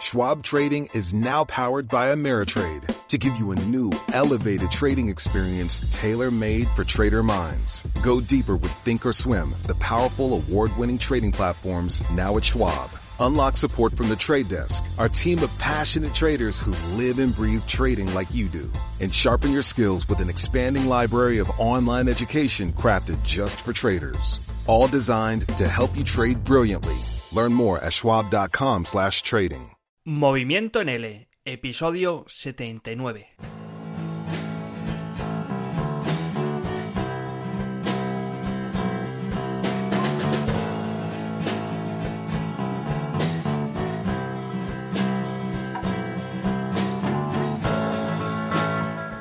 Schwab Trading is now powered by Ameritrade to give you a new, elevated trading experience tailor-made for trader minds. Go deeper with Thinkorswim, the powerful award-winning trading platforms now at Schwab. Unlock support from the trade desk, our team of passionate traders who live and breathe trading like you do. And sharpen your skills with an expanding library of online education crafted just for traders. All designed to help you trade brilliantly. Learn more at schwab.com slash trading. Movimiento en L, episodio 79.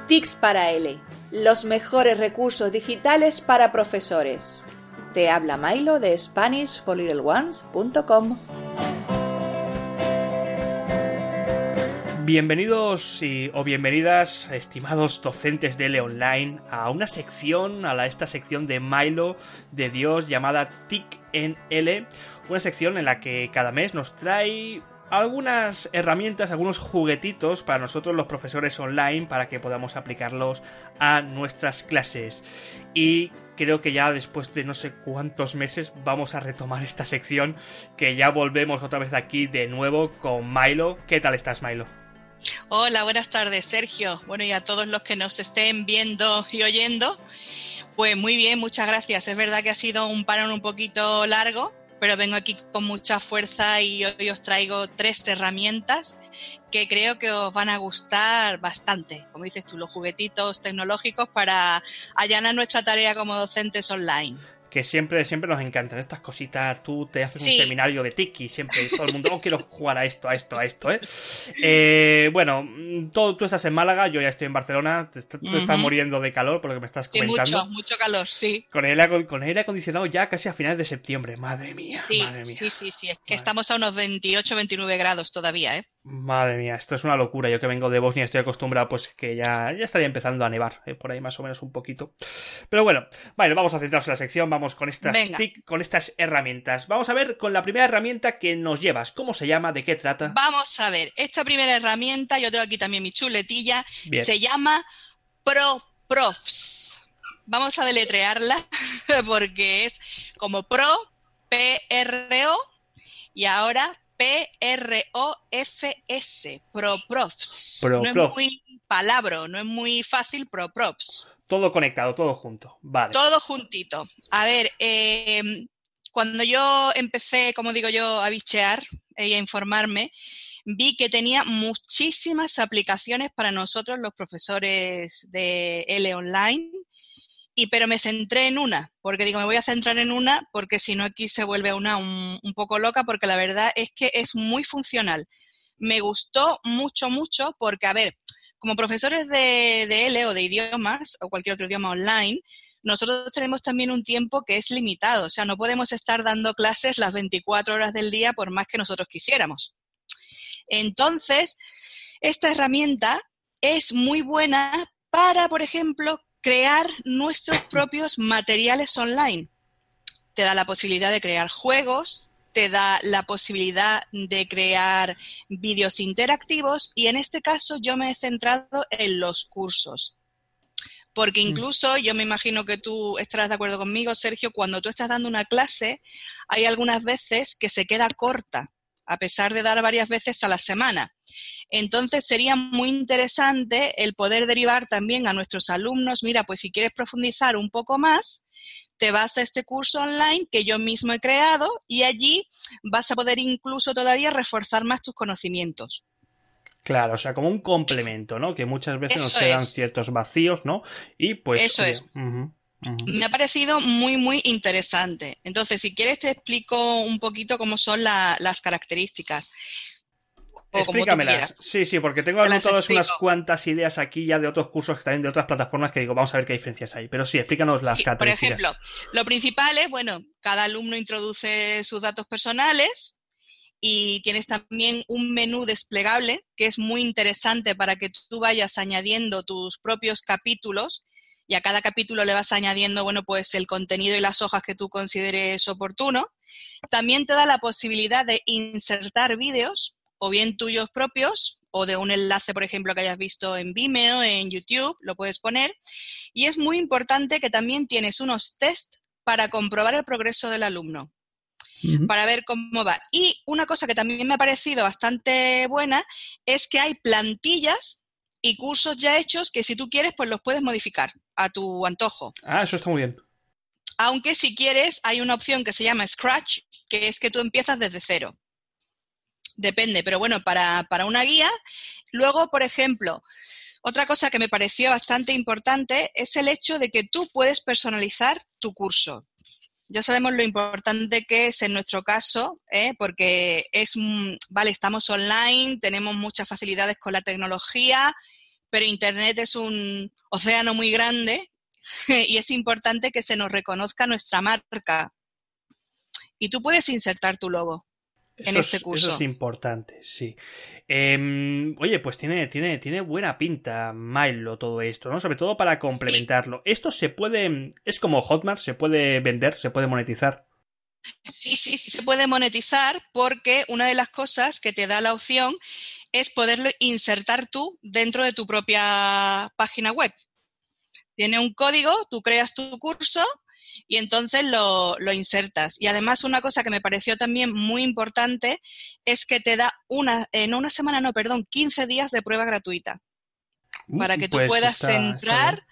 TICS para L, los mejores recursos digitales para profesores. Te habla Milo de SpanishForLittleOnes.com. Bienvenidos y, o bienvenidas, estimados docentes de Online, a una sección, a la, esta sección de Milo de Dios llamada TIC en L, una sección en la que cada mes nos trae algunas herramientas, algunos juguetitos para nosotros los profesores online para que podamos aplicarlos a nuestras clases. Y creo que ya después de no sé cuántos meses vamos a retomar esta sección, que ya volvemos otra vez aquí de nuevo con Milo. ¿Qué tal estás, Milo? Hola, buenas tardes, Sergio. Bueno, y a todos los que nos estén viendo y oyendo. Pues muy bien, muchas gracias. Es verdad que ha sido un parón un poquito largo, pero vengo aquí con mucha fuerza y hoy os traigo tres herramientas que creo que os van a gustar bastante. Como dices tú, los juguetitos tecnológicos para allanar nuestra tarea como docentes online que siempre, siempre nos encantan estas cositas. Tú te haces un seminario de tiki, siempre todo el mundo, oh, quiero jugar a esto, a esto, a esto, ¿eh? eh bueno, todo, tú estás en Málaga, yo ya estoy en Barcelona, te, estás muriendo de calor por lo que me estás comentando. Mucho, mucho calor, sí. Con el, con aire acondicionado ya casi a finales de septiembre, madre mía, sí, madre mía. Sí, sí, sí, es que estamos a unos 28, 29 grados todavía, ¿eh? Madre mía, esto es una locura. Yo que vengo de Bosnia estoy acostumbrado, pues que ya, ya estaría empezando a nevar, eh, por ahí más o menos un poquito. Pero bueno, vale, vamos a centrarnos en la sección, vamos con estas, herramientas. Vamos a ver con la primera herramienta que nos llevas. ¿Cómo se llama? ¿De qué trata? Vamos a ver. Esta primera herramienta, yo tengo aquí también mi chuletilla, se llama ProProfs. Vamos a deletrearla porque es como Pro, P-R-O y ahora P-R-O-F-S, ProProfs. Profs. No es muy palabra, no es muy fácil, Pro todo conectado, todo junto. Vale. Todo juntito. A ver, eh, cuando yo empecé, como digo yo, a bichear y a informarme, vi que tenía muchísimas aplicaciones para nosotros los profesores de L online, y, pero me centré en una, porque digo, me voy a centrar en una, porque si no aquí se vuelve una un poco loca, porque la verdad es que es muy funcional. Me gustó mucho, mucho, porque, a ver, como profesores de, L o de idiomas o cualquier otro idioma online, nosotros tenemos también un tiempo que es limitado, o sea, no podemos estar dando clases las 24 horas del día por más que nosotros quisiéramos. Entonces, esta herramienta es muy buena para, por ejemplo, crear nuestros propios materiales online. Te da la posibilidad de crear juegos, te da la posibilidad de crear vídeos interactivos y en este caso yo me he centrado en los cursos. Porque mm. incluso yo me imagino que tú estarás de acuerdo conmigo, Sergio, cuando tú estás dando una clase, hay algunas veces que se queda corta, a pesar de dar varias veces a la semana. Entonces sería muy interesante el poder derivar también a nuestros alumnos, mira, pues si quieres profundizar un poco más, te vas a este curso online que yo mismo he creado y allí vas a poder incluso todavía reforzar más tus conocimientos. Claro, o sea, como un complemento, ¿no? Que muchas veces nos quedan ciertos vacíos, ¿no? Y pues... Eso eh, es. Me ha parecido muy, muy interesante. Entonces, si quieres, te explico un poquito cómo son las características. Explícamelas. Sí, sí, porque tengo anotadas unas cuantas ideas aquí ya de otros cursos que también de otras plataformas que digo, vamos a ver qué diferencias hay. Pero sí, explícanos las sí, Por ejemplo, lo principal es, bueno, cada alumno introduce sus datos personales y tienes también un menú desplegable que es muy interesante para que tú vayas añadiendo tus propios capítulos y a cada capítulo le vas añadiendo, bueno, pues el contenido y las hojas que tú consideres oportuno. También te da la posibilidad de insertar vídeos o bien tuyos propios o de un enlace, por ejemplo, que hayas visto en Vimeo, en YouTube, lo puedes poner. Y es muy importante que también tienes unos test para comprobar el progreso del alumno, para ver cómo va. Y una cosa que también me ha parecido bastante buena es que hay plantillas y cursos ya hechos que si tú quieres, pues los puedes modificar a tu antojo. Ah, eso está muy bien. Aunque si quieres, hay una opción que se llama Scratch, que es que tú empiezas desde cero depende, pero bueno, para, una guía. Luego, por ejemplo, otra cosa que me pareció bastante importante es el hecho de que tú puedes personalizar tu curso. Ya sabemos lo importante que es en nuestro caso, ¿eh? porque es, vale, estamos online, tenemos muchas facilidades con la tecnología, pero Internet es un océano muy grande y es importante que se nos reconozca nuestra marca. Y tú puedes insertar tu logo en este curso. Eso es este importante, sí. Em, oye, pues tiene, tiene, tiene buena pinta Milo todo esto, ¿no? Sobre todo para complementarlo. Esto se puede, es como Hotmart, se puede vender, se puede monetizar. sí, sí, se puede monetizar porque una de las cosas que te da la opción es poderlo insertar tú dentro de tu propia página web. Tiene un código, tú creas tu curso y entonces lo, insertas. Y además una cosa que me pareció también muy importante es que te da una, en una semana, no, perdón, 15 días de prueba gratuita para que tú pues puedas entrar.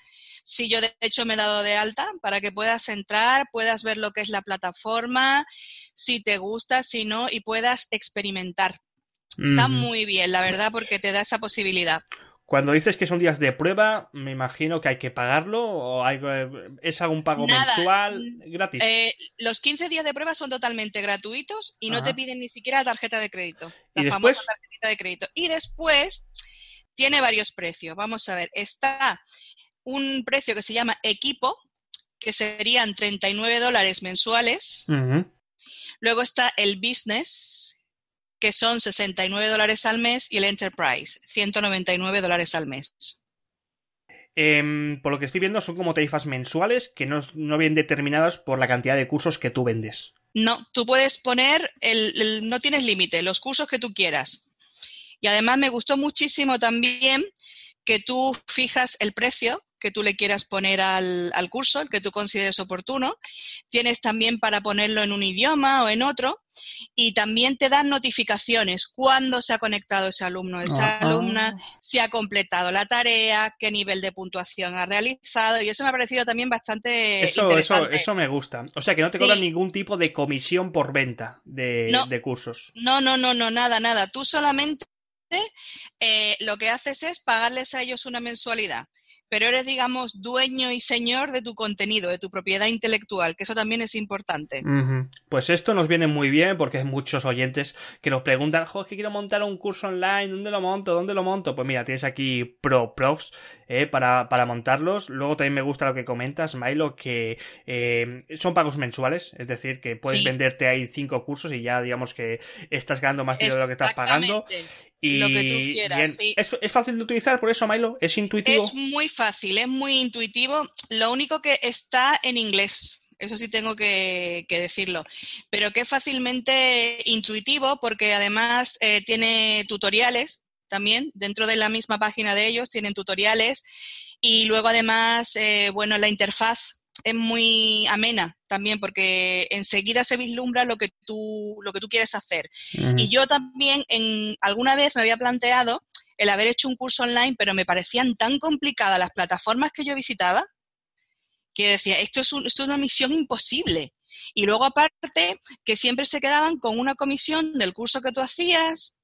si yo de hecho me he dado de alta para que puedas entrar, puedas ver lo que es la plataforma, si te gusta, si no, y puedas experimentar. Está muy bien, la verdad, porque te da esa posibilidad. Cuando dices que son días de prueba, me imagino que hay que pagarlo o eh, es algún pago mensual mm, gratis. Eh, los 15 días de prueba son totalmente gratuitos y no te piden ni siquiera tarjeta de crédito, la ¿Y famosa tarjeta de crédito. Y después tiene varios precios. Vamos a ver, está un precio que se llama equipo, que serían 39 dólares mensuales. Luego está el business, que son 69 dólares al mes, y el Enterprise, 199 dólares al mes. Em, por lo que estoy viendo, son como tarifas mensuales que no, no, vienen determinadas por la cantidad de cursos que tú vendes. No, tú puedes poner, el no tienes límite, los cursos que tú quieras. Y además me gustó muchísimo también que tú fijas el precio que tú le quieras poner al, curso, el que tú consideres oportuno. Tienes también para ponerlo en un idioma o en otro. Y también te dan notificaciones cuando se ha conectado ese alumno, esa ah, ah. alumna, si ha completado la tarea, qué nivel de puntuación ha realizado. Y eso me ha parecido también bastante eso, interesante. Eso, me gusta. O sea, que no te cobran ningún tipo de comisión por venta de, cursos. No, no, no, no, nada, nada. Tú solamente eh, lo que haces es pagarles a ellos una mensualidad pero eres, digamos, dueño y señor de tu contenido, de tu propiedad intelectual, que eso también es importante. Pues esto nos viene muy bien porque hay muchos oyentes que nos preguntan, ¡Joder, es que quiero montar un curso online, ¿dónde lo monto? ¿Dónde lo monto? Pues mira, tienes aquí Pro Profs eh, para, para, montarlos. Luego también me gusta lo que comentas, Milo, que eh, son pagos mensuales, es decir, que puedes venderte ahí cinco cursos y ya digamos que estás ganando más dinero de lo que estás pagando lo que tú quieras, es, fácil de utilizar, por eso, Milo, es intuitivo. Es muy fácil, es muy intuitivo. Lo único que está en inglés, eso sí tengo que, decirlo. Pero que es fácilmente intuitivo porque además eh, tiene tutoriales también, dentro de la misma página de ellos tienen tutoriales. Y luego además, eh, bueno, la interfaz es muy amena también porque enseguida se vislumbra lo que tú, lo que tú quieres hacer. Y yo también en, alguna vez me había planteado el haber hecho un curso online, pero me parecían tan complicadas las plataformas que yo visitaba que decía, esto es, esto es una misión imposible. Y luego aparte, que siempre se quedaban con una comisión del curso que tú hacías.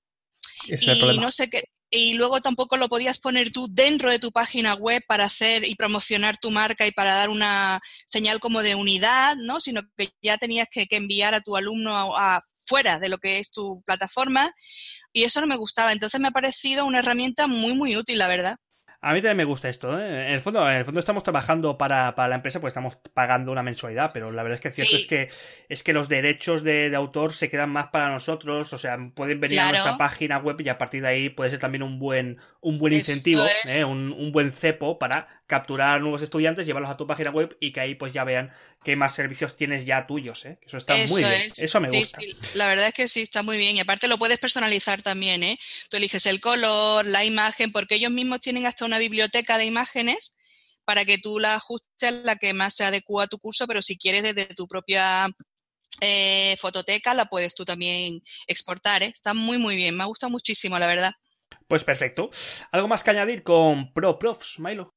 y no sé qué y luego tampoco lo podías poner tú dentro de tu página web para hacer y promocionar tu marca y para dar una señal como de unidad, ¿no? Sino que ya tenías que, enviar a tu alumno a, fuera de lo que es tu plataforma y eso no me gustaba. Entonces me ha parecido una herramienta muy, muy útil, la verdad. A mí también me gusta esto. ¿eh? En, el fondo, en el fondo estamos trabajando para, la empresa porque estamos pagando una mensualidad, pero la verdad es que cierto es que es que los derechos de, autor se quedan más para nosotros, o sea, pueden venir a nuestra página web y a partir de ahí puede ser también un buen un buen incentivo, ¿eh? un, un, buen cepo para capturar nuevos estudiantes, llevarlos a tu página web y que ahí pues ya vean qué más servicios tienes ya tuyos, ¿eh? Eso está muy bien. Eso me gusta. La verdad es que sí, está muy bien. Y aparte lo puedes personalizar también, ¿eh? Tú eliges el color, la imagen, porque ellos mismos tienen hasta una biblioteca de imágenes para que tú la ajustes a la que más se adecua a tu curso, pero si quieres desde tu propia eh, fototeca la puedes tú también exportar, ¿eh? Está muy, muy bien. Me ha gustado muchísimo, la verdad. Pues perfecto. ¿Algo más que añadir con ProProfs, Milo?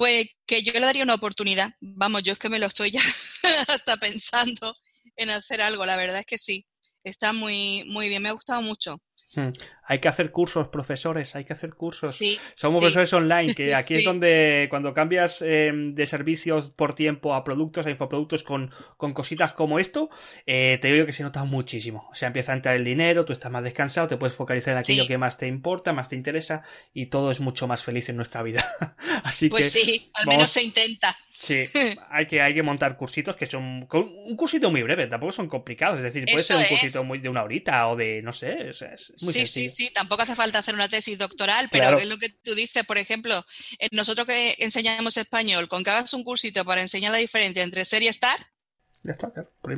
Pues que yo le daría una oportunidad. Vamos, yo es que me lo estoy ya hasta pensando en hacer algo, la verdad es que sí. Está muy, muy bien, me ha gustado mucho. Hmm hay que hacer cursos, profesores, hay que hacer cursos. Somos profesores online, que aquí es donde cuando cambias em, de servicios por tiempo a productos, a infoproductos con, con cositas como esto, eh, te digo que se nota muchísimo. O sea, empieza a entrar el dinero, tú estás más descansado, te puedes focalizar en aquello que más te importa, más te interesa y todo es mucho más feliz en nuestra vida. Así pues que. Pues sí, al menos se intenta. Sí, hay que, hay que montar cursitos que son. Un cursito muy breve, tampoco son complicados. Es decir, puede ser un cursito de una horita o de, no sé, es muy sencillo sí, tampoco hace falta hacer una tesis doctoral, pero es lo que tú dices, por ejemplo, eh, nosotros que enseñamos español, con que hagas un cursito para enseñar la diferencia entre ser y estar,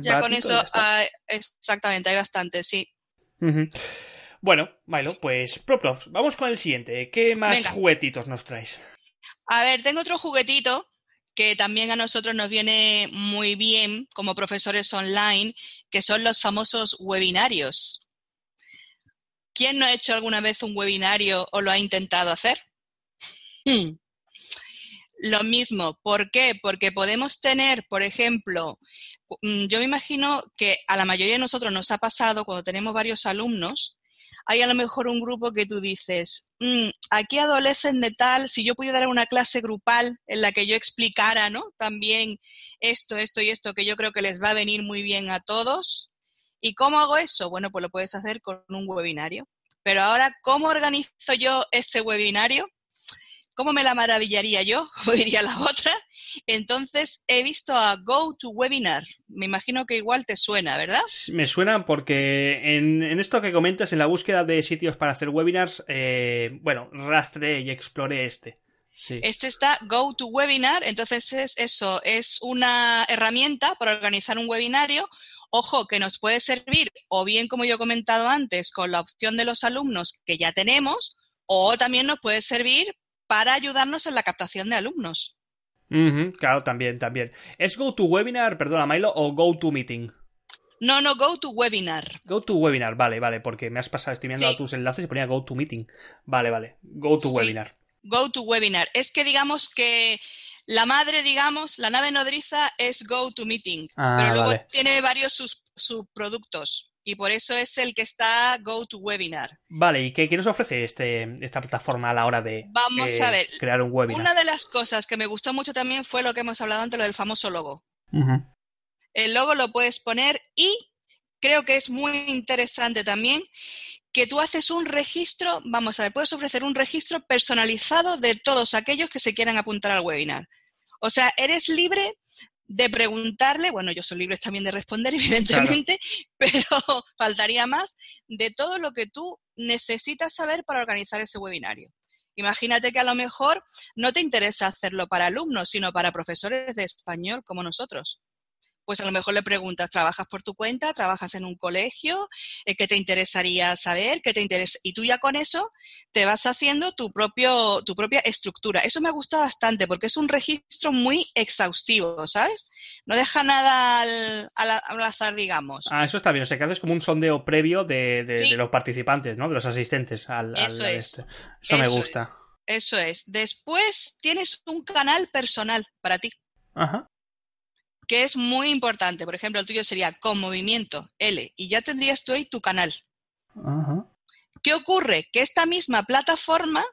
ya, con eso, exactamente, hay bastante, sí. Bueno, Milo, pues ProPlof, vamos con el siguiente. ¿Qué más juguetitos nos traes? A ver, tengo otro juguetito que también a nosotros nos viene muy bien como profesores online, que son los famosos webinarios. ¿Quién no ha hecho alguna vez un webinario o lo ha intentado hacer? Lo mismo, ¿por qué? Porque podemos tener, por ejemplo, mm, yo me imagino que a la mayoría de nosotros nos ha pasado cuando tenemos varios alumnos, hay a lo mejor un grupo que tú dices, mm, aquí adolecen de tal, si yo pudiera dar una clase grupal en la que yo explicara, ¿no? También esto, esto y esto que yo creo que les va a venir muy bien a todos, ¿Y cómo hago eso? Bueno, pues lo puedes hacer con un webinario. Pero ahora, ¿cómo organizo yo ese webinario? ¿Cómo me la maravillaría yo? diría la otra. Entonces, he visto a Go Webinar. Me imagino que igual te suena, ¿verdad? Me suena porque en, esto que comentas, en la búsqueda de sitios para hacer webinars, eh, bueno, rastré y exploré este. Este está Go Webinar, entonces es eso, es una herramienta para organizar un webinario Ojo, que nos puede servir o bien, como yo he comentado antes, con la opción de los alumnos que ya tenemos, o también nos puede servir para ayudarnos en la captación de alumnos. claro, también, también. ¿Es GoToWebinar, perdona, Milo, o GoToMeeting? No, no, GoToWebinar. GoToWebinar, vale, vale, porque me has pasado, estoy mirando a tus enlaces y ponía GoToMeeting. Vale, vale, GoToWebinar. Sí. GoToWebinar. Es que digamos que la madre, digamos, la nave nodriza es GoToMeeting, ah, pero luego tiene varios subproductos y por eso es el que está GoToWebinar. Vale, ¿y qué, nos ofrece este, esta plataforma a la hora de Vamos eh, a ver. crear un webinar? Una de las cosas que me gustó mucho también fue lo que hemos hablado antes, lo del famoso logo. El logo lo puedes poner y creo que es muy interesante también que tú haces un registro, vamos a ver, puedes ofrecer un registro personalizado de todos aquellos que se quieran apuntar al webinar. O sea, eres libre de preguntarle, bueno, yo soy libre también de responder, evidentemente, pero faltaría más de todo lo que tú necesitas saber para organizar ese webinario. Imagínate que a lo mejor no te interesa hacerlo para alumnos, sino para profesores de español como nosotros pues a lo mejor le preguntas, ¿trabajas por tu cuenta? ¿Trabajas en un colegio? Eh, ¿Qué te interesaría saber? ¿Qué te interesa? Y tú ya con eso te vas haciendo tu, propio, tu propia estructura. Eso me gusta bastante porque es un registro muy exhaustivo, ¿sabes? No deja nada al, al, azar, digamos. Ah, eso está bien. O sea, que haces como un sondeo previo de, los participantes, ¿no? De los asistentes al... eso este. Eso, me gusta. Eso es. Después tienes un canal personal para ti. Ajá que es muy importante. Por ejemplo, el tuyo sería con movimiento L y ya tendrías tú ahí tu canal. ¿Qué ocurre? Que esta misma plataforma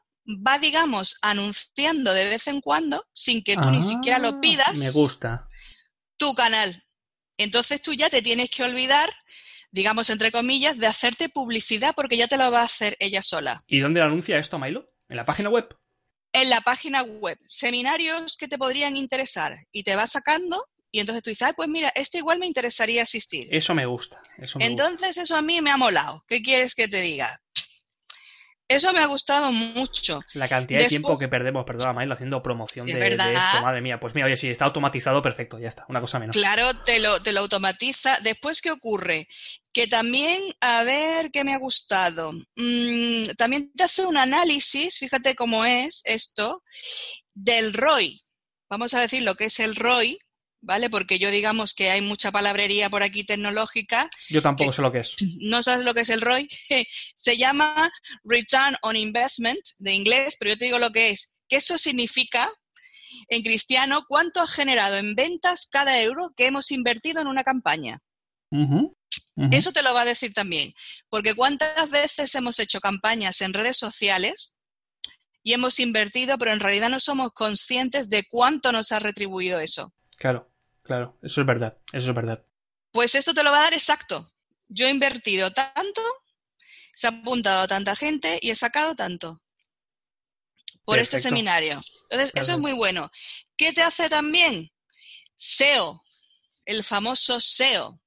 va, digamos, anunciando de vez en cuando, sin que tú ni siquiera lo ah, pidas. Me gusta. Tu canal. Entonces tú ya te tienes que olvidar, digamos, entre comillas, de hacerte publicidad porque ya te lo va a hacer ella sola. ¿Y dónde lo anuncia esto, Milo? ¿En la página web? En la página web. Seminarios que te podrían interesar. Y te va sacando y entonces tú dices, pues mira, este igual me interesaría asistir. Eso me gusta. entonces eso a mí me ha molado. ¿Qué quieres que te diga? Eso me ha gustado mucho. La cantidad de tiempo que perdemos, perdona, Mail, haciendo promoción de, esto, madre mía. Pues mira, oye, si está automatizado, perfecto, ya está, una cosa menos. Claro, te lo, te lo automatiza. Después, ¿qué ocurre? Que también, a ver, ¿qué me ha gustado? Mm, también te hace un análisis, fíjate cómo es esto, del ROI. Vamos a decir lo que es el ROI, ¿vale? Porque yo digamos que hay mucha palabrería por aquí tecnológica. Yo tampoco sé lo que es. No sabes lo que es el ROI. Se llama Return on Investment de inglés, pero yo te digo lo que es. Que eso significa, en cristiano, cuánto ha generado en ventas cada euro que hemos invertido en una campaña. Eso te lo va a decir también, porque cuántas veces hemos hecho campañas en redes sociales y hemos invertido, pero en realidad no somos conscientes de cuánto nos ha retribuido eso. Claro, claro, eso es verdad, eso es verdad. Pues esto te lo va a dar exacto. Yo he invertido tanto, se ha apuntado a tanta gente y he sacado tanto por este seminario. Entonces, eso es muy bueno. ¿Qué te hace también? SEO, el famoso SEO.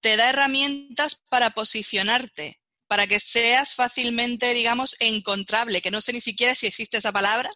Te da herramientas para posicionarte, para que seas fácilmente, digamos, encontrable, que no sé ni siquiera si existe esa palabra,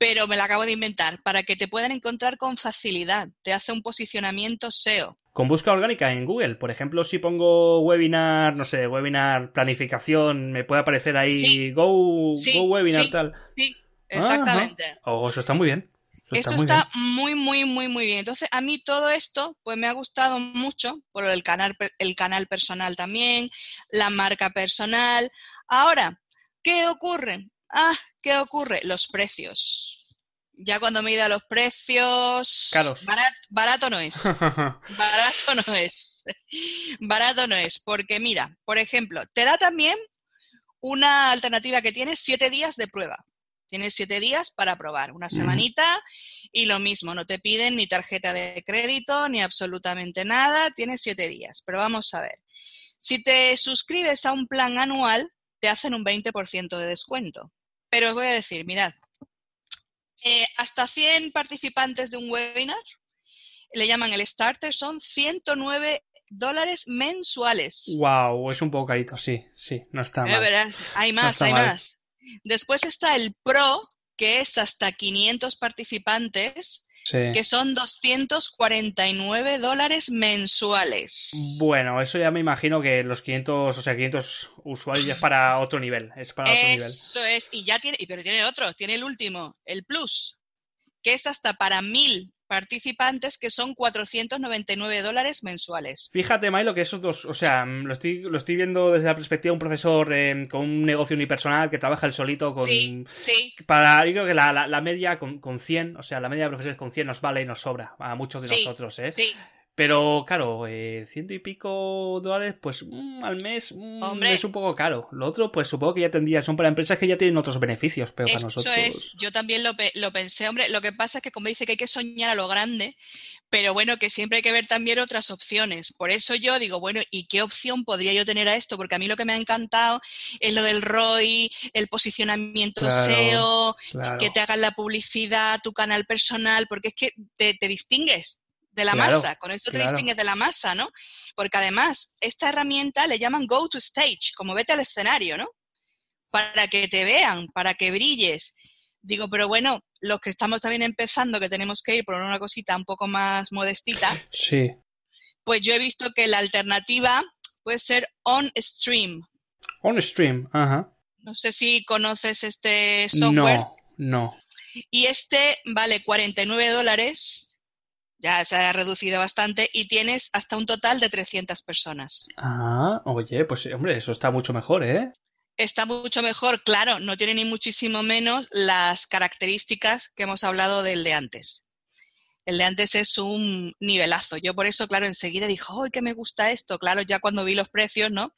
pero me la acabo de inventar, para que te puedan encontrar con facilidad. Te hace un posicionamiento SEO. Con búsqueda orgánica en Google, por ejemplo, si pongo webinar, no sé, webinar planificación, me puede aparecer ahí Go, Webinar tal. Sí, ah, exactamente. O oh, eso está muy bien. esto está, muy, muy, muy, muy, bien. Entonces, a mí todo esto, pues me ha gustado mucho por el canal, el canal personal también, la marca personal. Ahora, ¿qué ocurre? Ah, ¿qué ocurre? Los precios. Ya cuando mida los precios. Caros. barato no es. barato no es. Barato no es. Porque mira, por ejemplo, te da también una alternativa que tienes siete días de prueba. Tienes siete días para probar, una semanita y lo mismo, no te piden ni tarjeta de crédito ni absolutamente nada, tienes siete días. Pero vamos a ver, si te suscribes a un plan anual, te hacen un 20% de descuento. Pero os voy a decir, mirad, eh, hasta 100 participantes de un webinar, le llaman el starter, son 109 dólares mensuales. Wow, es un poco carito, sí, sí, no está eh, mal. verás, hay más, hay más. Después está el pro, que es hasta 500 participantes, que son 249 dólares mensuales. Bueno, eso ya me imagino que los 500, o sea, 500 usuarios es para otro nivel. Es para otro nivel. Eso es, y ya tiene, pero tiene otro, tiene el último, el Plus, que es hasta para 1000 participantes que son 499 dólares mensuales. Fíjate, Milo, que esos dos, o sea, mm, lo estoy, lo estoy viendo desde la perspectiva de un profesor eh, con un negocio unipersonal que trabaja el solito con... Sí, Para, yo creo que la, media con, con, 100, o sea, la media de profesores con 100 nos vale y nos sobra a muchos de nosotros, ¿eh? Sí. Pero claro, eh, ciento y pico dólares, pues mm, al mes mm, es un poco caro. Lo otro, pues supongo que ya tendría, son para empresas que ya tienen otros beneficios, pero Eso para nosotros. es, yo también lo, lo pensé, hombre. Lo que pasa es que, como dice que hay que soñar a lo grande, pero bueno, que siempre hay que ver también otras opciones. Por eso yo digo, bueno, ¿y qué opción podría yo tener a esto? Porque a mí lo que me ha encantado es lo del ROI, el posicionamiento SEO, e que te hagan la publicidad, tu canal personal, porque es que te distingues de la masa, con esto te distingues de la masa, ¿no? Porque además, esta herramienta le llaman go to stage, como vete al escenario, ¿no? Para que te vean, para que brilles. Digo, pero bueno, los que estamos también empezando, que tenemos que ir por una cosita un poco más modestita, sí. pues yo he visto que la alternativa puede ser on stream. On stream, ajá. No sé si conoces este software. No, no. Y este vale 49 dólares ya se ha reducido bastante y tienes hasta un total de 300 personas. Ah, oye, pues hombre, eso está mucho mejor, ¿eh? Está mucho mejor, claro, no tiene ni muchísimo menos las características que hemos hablado del de antes. El de antes es un nivelazo. Yo por eso, claro, enseguida dije, ¡ay, que me gusta esto! Claro, ya cuando vi los precios, ¿no?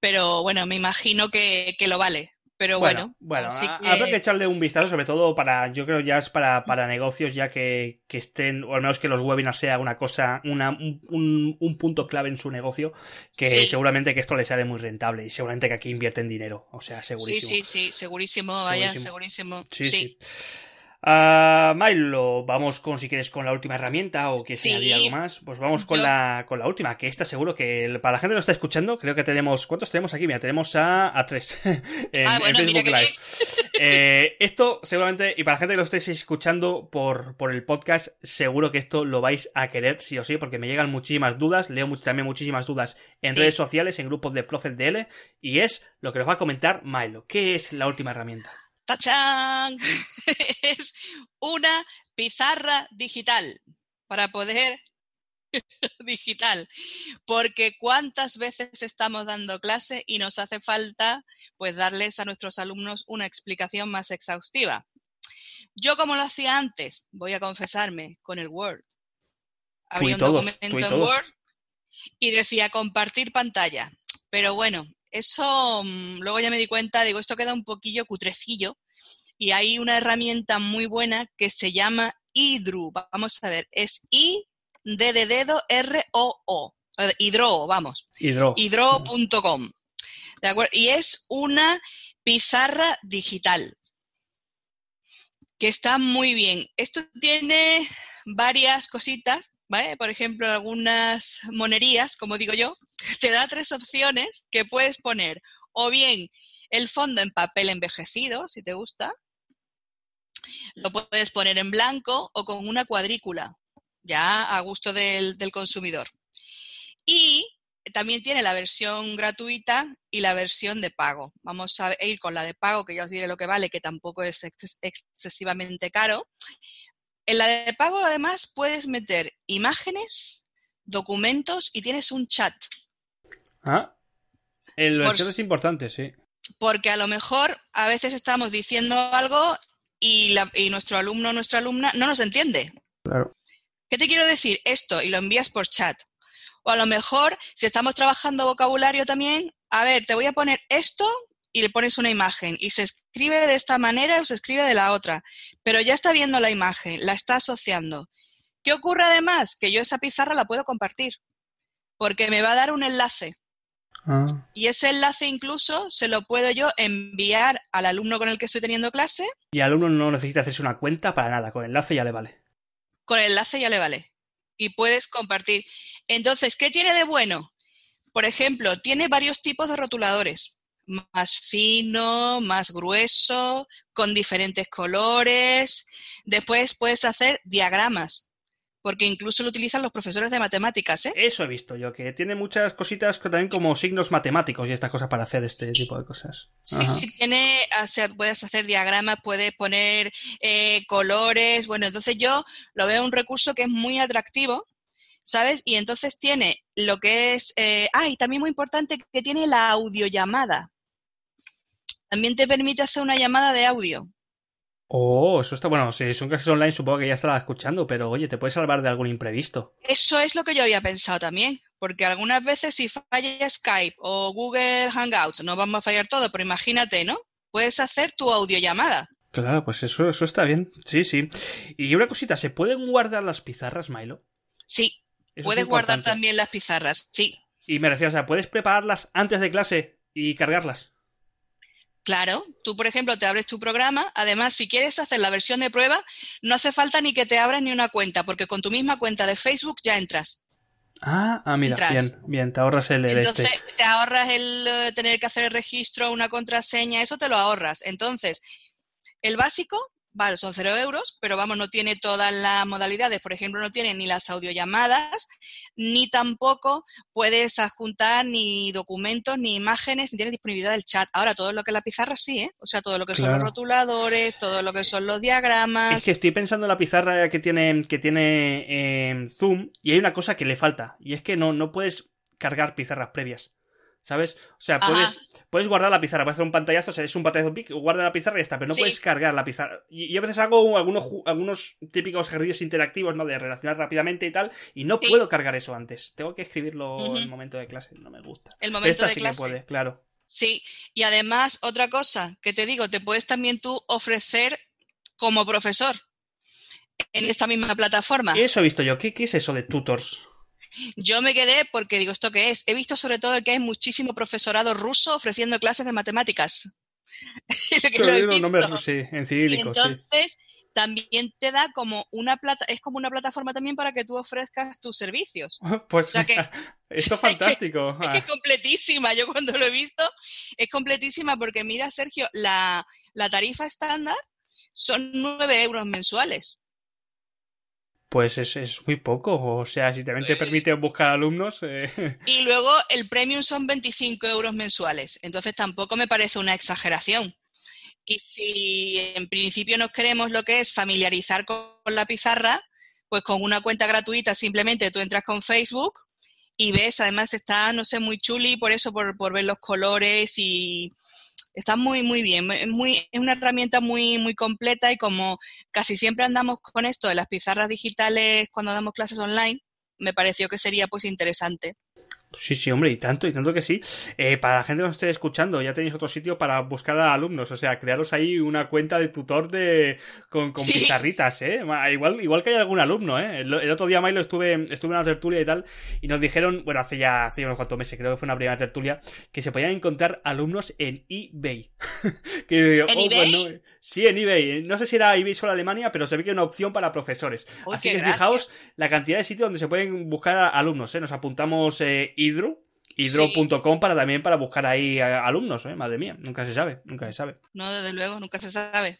Pero bueno, me imagino que, que lo vale. Pero bueno, bueno, habrá que echarle un vistazo, sobre todo para, yo creo ya es para, para negocios ya que, estén, o al menos que los webinars sea una cosa, una, un, punto clave en su negocio, que seguramente que esto les sale muy rentable y seguramente que aquí invierten dinero, o sea, segurísimo. Sí, sí, sí, segurísimo, vaya, segurísimo. sí. Ah, Milo, vamos con, si quieres, con la última herramienta o que sea algo más, pues vamos con, la, con la última, que esta seguro que para la gente que lo está escuchando, creo que tenemos, ¿cuántos tenemos aquí? Mira, tenemos a, tres en, ah, Facebook Live. Eh, esto seguramente, y para la gente que lo estéis escuchando por, por el podcast, seguro que esto lo vais a querer sí o sí, porque me llegan muchísimas dudas, leo también muchísimas dudas en redes sociales, en grupos de Prophet y es lo que nos va a comentar Milo. ¿Qué es la última herramienta? ¡Tachán! es una pizarra digital para poder digital, porque cuántas veces estamos dando clase y nos hace falta pues darles a nuestros alumnos una explicación más exhaustiva. Yo como lo hacía antes, voy a confesarme con el Word. Abría un documento en Word y decía compartir pantalla. Pero bueno, eso mm, luego ya me di cuenta, digo, esto queda un poquillo cutrecillo. Y hay una herramienta muy buena que se llama Hidro, Vamos a ver, es I D de dedo R O O. Hidro, vamos. Hidro.com. Y es una pizarra digital que está muy bien. Esto tiene varias cositas, ¿vale? Por ejemplo, algunas monerías, como digo yo, te da tres opciones que puedes poner o bien el fondo en papel envejecido, si te gusta, lo puedes poner en blanco o con una cuadrícula, ya a gusto del, consumidor. Y también tiene la versión gratuita y la versión de pago. Vamos a ir con la de pago, que ya os diré lo que vale, que tampoco es excesivamente caro. En la de pago, además, puedes meter imágenes, documentos y tienes un chat Ah. el Por... es importante, sí. Porque a lo mejor a veces estamos diciendo algo y, y nuestro alumno o nuestra alumna no nos entiende. Claro. ¿Qué te quiero decir? Esto, y lo envías por chat. O a lo mejor, si estamos trabajando vocabulario también, a ver, te voy a poner esto y le pones una imagen y se escribe de esta manera o se escribe de la otra, pero ya está viendo la imagen, la está asociando. ¿Qué ocurre además? Que yo esa pizarra la puedo compartir, porque me va a dar un enlace. Ah. Y ese enlace incluso se lo puedo yo enviar al alumno con el que estoy teniendo clase. Y al alumno no necesita hacerse una cuenta para nada, con enlace ya le vale. Con enlace ya le vale. Y puedes compartir. Entonces, ¿qué tiene de bueno? Por ejemplo, tiene varios tipos de rotuladores. Más fino, más grueso, con diferentes colores. Después puedes hacer diagramas porque incluso lo utilizan los profesores de matemáticas, ¿eh? Eso he visto yo, que tiene muchas cositas también como signos matemáticos y estas cosas para hacer este tipo de cosas. Sí, sí, tiene, hacer, puedes hacer diagramas, puedes poner eh, colores, bueno, entonces yo lo veo un recurso que es muy atractivo, ¿sabes? Y entonces tiene lo que es, eh, ah, y también muy importante que tiene la audiollamada. También te permite hacer una llamada de audio. Oh, eso está bueno. Si son clases online, supongo que ya estarás escuchando, pero oye, te puedes salvar de algún imprevisto. Eso es lo que yo había pensado también, porque algunas veces si falla Skype o Google Hangouts, no vamos a fallar todo, pero imagínate, ¿no? Puedes hacer tu audiollamada. Claro, pues eso, eso está bien. Sí, sí. Y una cosita, ¿se pueden guardar las pizarras, Milo? Sí. puedes guardar también las pizarras, sí. Y me refiero, o sea, ¿puedes prepararlas antes de clase y cargarlas? Claro, tú por ejemplo te abres tu programa, además si quieres hacer la versión de prueba, no hace falta ni que te abras ni una cuenta, porque con tu misma cuenta de Facebook ya entras. Ah, ah mira, bien, bien, te ahorras el, este. Entonces, te ahorras el eh, tener que hacer el registro, una contraseña, eso te lo ahorras. Entonces, el básico vale, son cero euros, pero vamos, no tiene todas las modalidades. Por ejemplo, no tiene ni las audiollamadas, ni tampoco puedes adjuntar ni documentos, ni imágenes, ni tiene disponibilidad del chat. Ahora, todo lo que es la pizarra sí, ¿eh? O sea, todo lo que son los rotuladores, todo lo que son los diagramas. Es que estoy pensando en la pizarra que tiene, que tiene eh, Zoom y hay una cosa que le falta, y es que no, no puedes cargar pizarras previas. ¿Sabes? O sea, puedes, puedes, guardar la pizarra, puedes hacer un pantallazo, o sea, es un pantallazo pic, guarda la pizarra y ya está, pero no puedes cargar la pizarra. Y, a veces hago algunos, algunos típicos ejercicios interactivos, ¿no? De relacionar rápidamente y tal, y no puedo cargar eso antes. Tengo que escribirlo en el momento de clase, no me gusta. El momento de sí clase. puede, claro. Sí, y además, otra cosa que te digo, te puedes también tú ofrecer como profesor en esta misma plataforma. Eso he visto yo. ¿Qué, qué es eso de tutors? Yo me quedé porque digo, ¿esto qué es? He visto sobre todo que hay muchísimo profesorado ruso ofreciendo clases de matemáticas. y entonces, también te da como una plata, es como una plataforma también para que tú ofrezcas tus servicios. Ah, pues esto es fantástico. Es, que, es ah. completísima, yo cuando lo he visto, es completísima porque mira, Sergio, la, la tarifa estándar son 9 euros mensuales pues es, es, muy poco. O sea, si también te eh. permite buscar alumnos. Eh. Y luego el premium son 25 euros mensuales. Entonces tampoco me parece una exageración. Y si en principio nos queremos lo que es familiarizar con la pizarra, pues con una cuenta gratuita simplemente tú entras con Facebook y ves, además está, no sé, muy chuli por eso, por, por ver los colores y, está muy, muy bien. es una herramienta muy, muy completa y como casi siempre andamos con esto de las pizarras digitales cuando damos clases online, me pareció que sería pues interesante Sí, sí, hombre, y tanto, y tanto que sí. Eh, para la gente que nos esté escuchando, ya tenéis otro sitio para buscar a alumnos, o sea, crearos ahí una cuenta de tutor de con, pizarritas, ¿eh? Igual, igual que hay algún alumno, ¿eh? El, otro día, Milo, estuve, estuve en una tertulia y tal, y nos dijeron, bueno, hace ya, hace unos cuantos meses, creo que fue una primera tertulia, que se podían encontrar alumnos en eBay. que oh, pues eBay? Sí, en eBay. No sé si era eBay solo Alemania, pero se ve que hay una opción para profesores. Así que fijaos la cantidad de sitios donde se pueden buscar alumnos. ¿eh? Nos apuntamos a eh, hidro.com para también para buscar ahí alumnos, ¿eh? madre mía, nunca se sabe, nunca se sabe. No, desde luego, nunca se sabe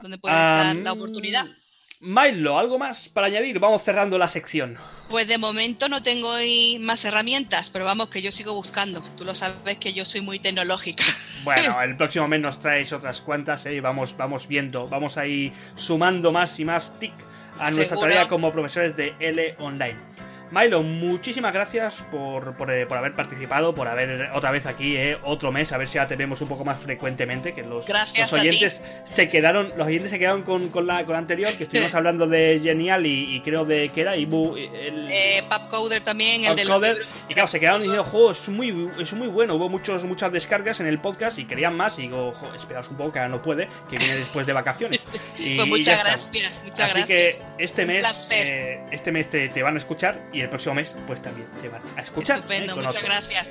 dónde, puede estar la oportunidad. Milo, ¿algo más para añadir? Vamos cerrando la sección. Pues de momento no tengo más herramientas, pero vamos que yo sigo buscando. Tú lo sabes que yo soy muy tecnológica. Bueno, el próximo mes nos traes otras cuantas ¿eh? vamos, vamos viendo, vamos ahí sumando más y más tic a nuestra tarea como profesores de L online. Milo, muchísimas gracias eh, por, haber participado, por haber otra vez aquí, eh, otro mes, a ver si ya te vemos un poco más frecuentemente, que los, los oyentes se quedaron, los oyentes se quedaron con, con la con anterior, que estuvimos hablando de Genial y, creo de que era Ibu el eh, también, el Coder, y claro, se quedaron diciendo, juego es muy, es muy bueno, hubo muchos, muchas descargas en el podcast y querían más, y digo, jo, esperaos un poco que ahora no puede, que viene después de vacaciones. pues muchas gracias, Así que este mes, eh, este mes te, te van a escuchar y el próximo mes pues también te van a escuchar. Estupendo, muchas gracias.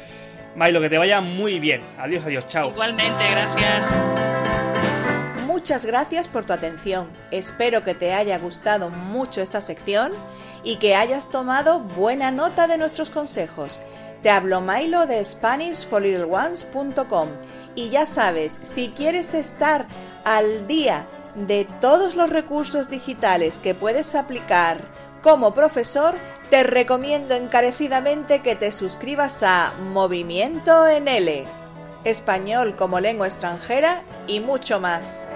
Milo. que te vaya muy bien. Adiós, adiós, chao. Igualmente, gracias. Muchas gracias por tu atención. Espero que te haya gustado mucho esta sección y que hayas tomado buena nota de nuestros consejos. Te hablo Milo de SpanishForLittleOnes.com y ya sabes, si quieres estar al día de todos los recursos digitales que puedes aplicar como profesor, te recomiendo encarecidamente que te suscribas a Movimiento en L, español como lengua extranjera y mucho más.